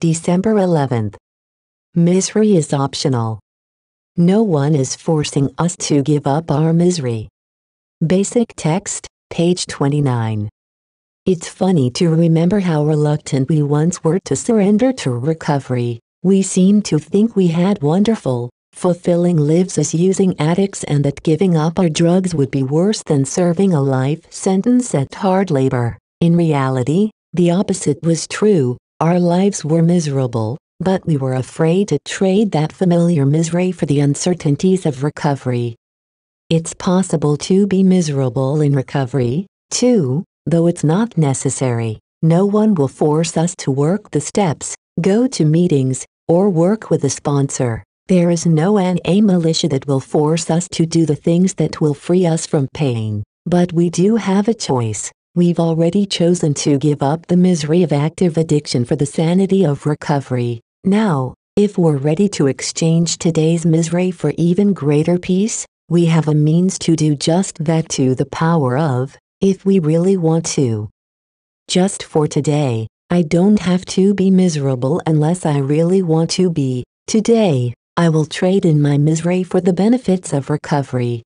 December 11th. Misery is optional. No one is forcing us to give up our misery. Basic text, page 29. It's funny to remember how reluctant we once were to surrender to recovery. We seemed to think we had wonderful, fulfilling lives as using addicts and that giving up our drugs would be worse than serving a life sentence at hard labor. In reality, the opposite was true. Our lives were miserable, but we were afraid to trade that familiar misery for the uncertainties of recovery. It's possible to be miserable in recovery, too, though it's not necessary. No one will force us to work the steps, go to meetings, or work with a sponsor. There is no NA militia that will force us to do the things that will free us from pain, but we do have a choice. We've already chosen to give up the misery of active addiction for the sanity of recovery. Now, if we're ready to exchange today's misery for even greater peace, we have a means to do just that to the power of, if we really want to. Just for today, I don't have to be miserable unless I really want to be. Today, I will trade in my misery for the benefits of recovery.